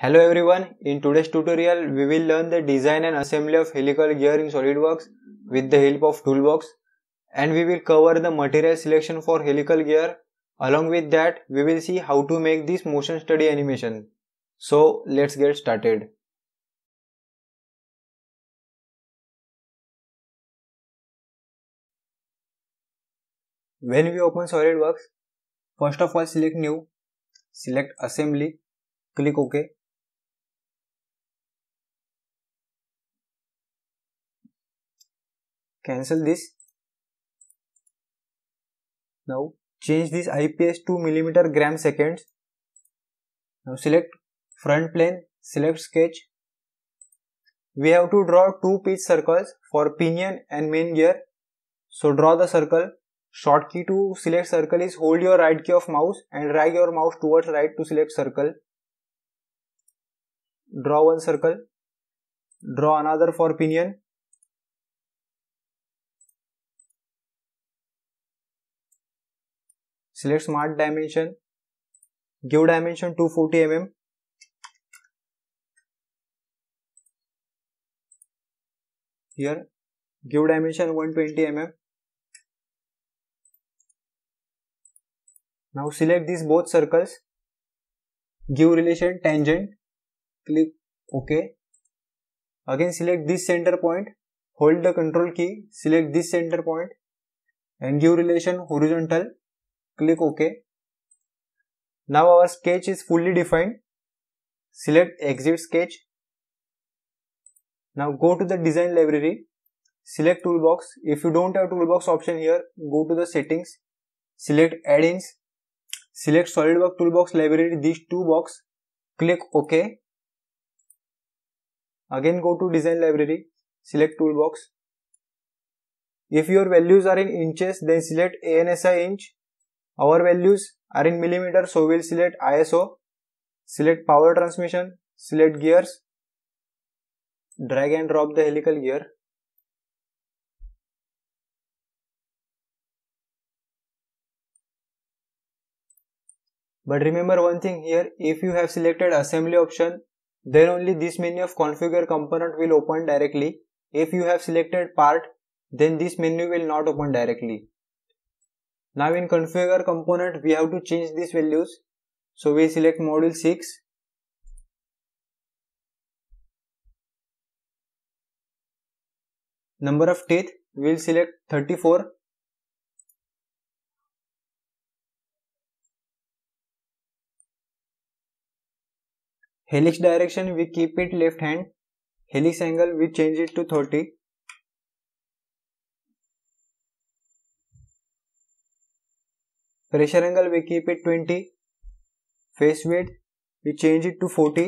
Hello everyone, in today's tutorial we will learn the design and assembly of helical gear in SolidWorks with the help of toolbox and we will cover the material selection for helical gear along with that we will see how to make this motion study animation. So let's get started. When we open SolidWorks, first of all select new, select assembly, click OK cancel this now change this IPS 2 millimeter gram seconds now select front plane select sketch we have to draw two pitch circles for pinion and main gear so draw the circle short key to select circle is hold your right key of mouse and drag your mouse towards right to select circle draw one circle draw another for pinion select smart dimension give dimension 240 mm here give dimension 120 mm now select these both circles give relation tangent click ok again select this center point hold the control key select this center point and give relation horizontal click OK. Now our sketch is fully defined. Select exit sketch. Now go to the design library. Select toolbox. If you don't have toolbox option here, go to the settings. Select add-ins. Select SolidWorks toolbox library, these two box. Click OK. Again go to design library. Select toolbox. If your values are in inches, then select ANSI inch our values are in millimeter so we'll select ISO, select power transmission, select gears, drag and drop the helical gear. But remember one thing here, if you have selected assembly option, then only this menu of configure component will open directly. If you have selected part, then this menu will not open directly. Now in configure component, we have to change these values. So we select module 6. Number of teeth, we will select 34. Helix direction, we keep it left hand. Helix angle, we change it to 30. pressure angle we keep it 20 face width we change it to 40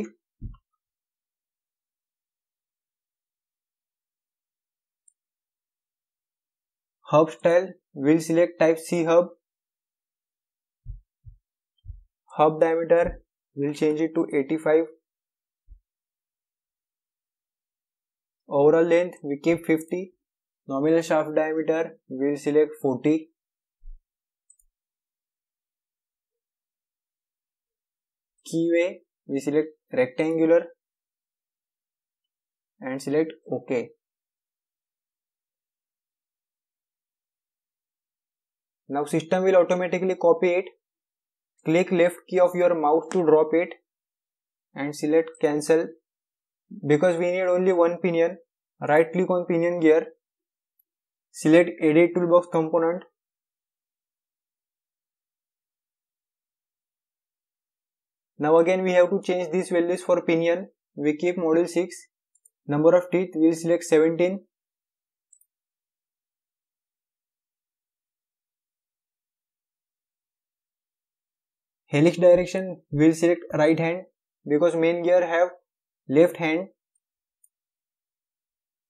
hub style we'll select type c hub hub diameter we'll change it to 85 overall length we keep 50 nominal shaft diameter we'll select 40 keyway we select rectangular and select ok now system will automatically copy it click left key of your mouse to drop it and select cancel because we need only one pinion right click on pinion gear select edit toolbox component Now again we have to change these values for pinion. We keep module 6. Number of teeth we will select 17. Helix direction we will select right hand because main gear have left hand.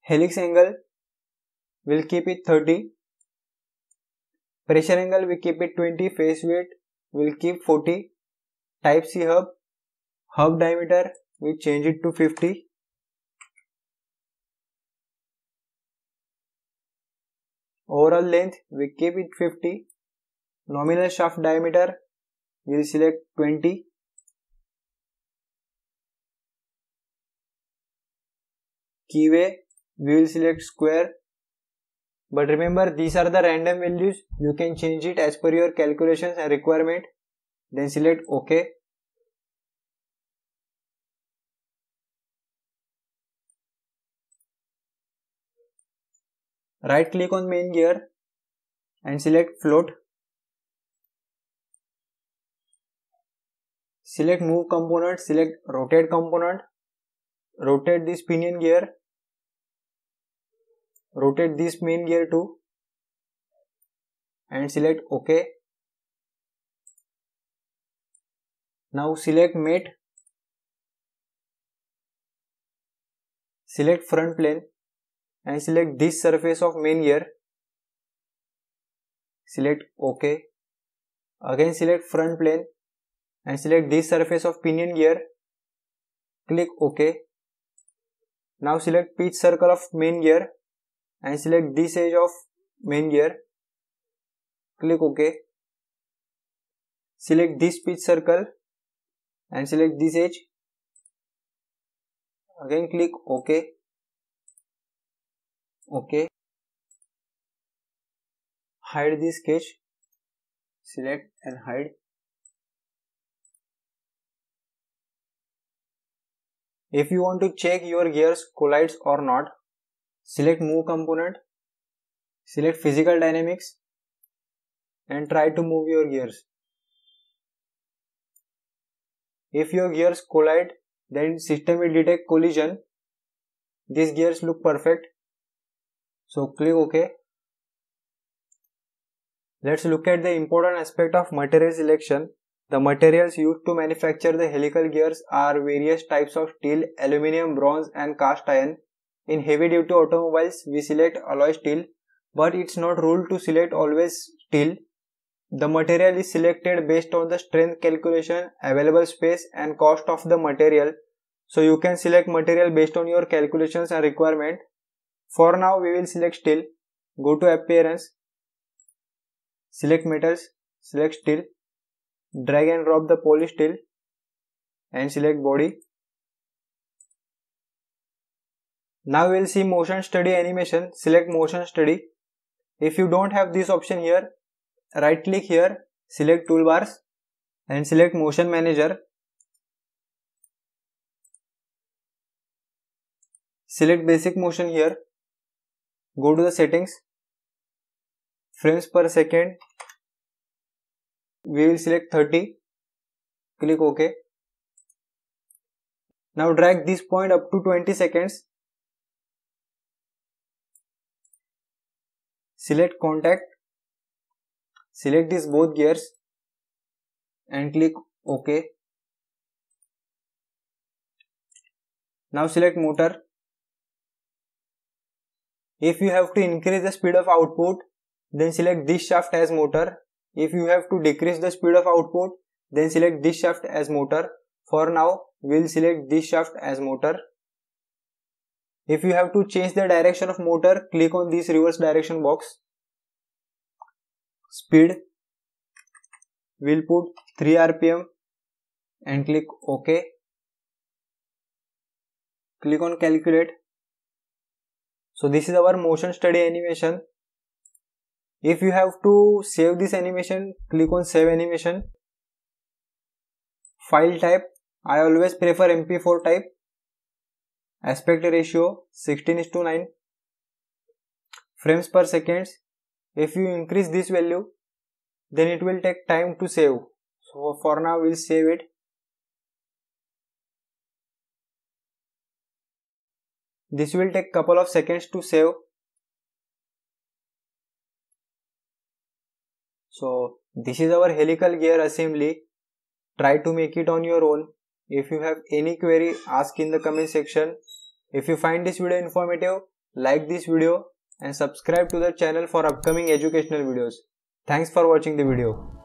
Helix angle we will keep it 30. Pressure angle we keep it 20. Face weight we will keep 40 type C hub hub diameter we change it to 50 overall length we keep it 50 nominal shaft diameter we'll select 20 keyway we will select square but remember these are the random values you can change it as per your calculations and requirement then select ok right click on main gear and select float select move component select rotate component rotate this pinion gear rotate this main gear too and select ok now select mate select front plane and select this surface of main gear select ok again select front plane and select this surface of pinion gear click ok now select pitch circle of main gear and select this edge of main gear click ok select this pitch circle and select this edge again click ok ok hide this sketch select and hide if you want to check your gears collides or not select move component select physical dynamics and try to move your gears if your gears collide, then system will detect collision. These gears look perfect. So click OK. Let's look at the important aspect of material selection. The materials used to manufacture the helical gears are various types of steel, aluminium, bronze and cast iron. In heavy duty automobiles, we select alloy steel, but it's not rule to select always steel the material is selected based on the strength calculation, available space and cost of the material. So you can select material based on your calculations and requirement. For now we will select steel. Go to appearance. Select metals. Select steel. Drag and drop the polished steel and select body. Now we will see motion study animation. Select motion study. If you don't have this option here, right click here select toolbars and select motion manager select basic motion here go to the settings frames per second we will select 30 click ok now drag this point up to 20 seconds select contact select these both gears and click ok now select motor if you have to increase the speed of output then select this shaft as motor if you have to decrease the speed of output then select this shaft as motor for now we'll select this shaft as motor if you have to change the direction of motor click on this reverse direction box speed we'll put 3 rpm and click ok click on calculate so this is our motion study animation if you have to save this animation click on save animation file type i always prefer mp4 type aspect ratio 16 is to 9 frames per seconds if you increase this value then it will take time to save so for now we'll save it this will take couple of seconds to save so this is our helical gear assembly try to make it on your own if you have any query ask in the comment section if you find this video informative like this video and subscribe to the channel for upcoming educational videos. Thanks for watching the video.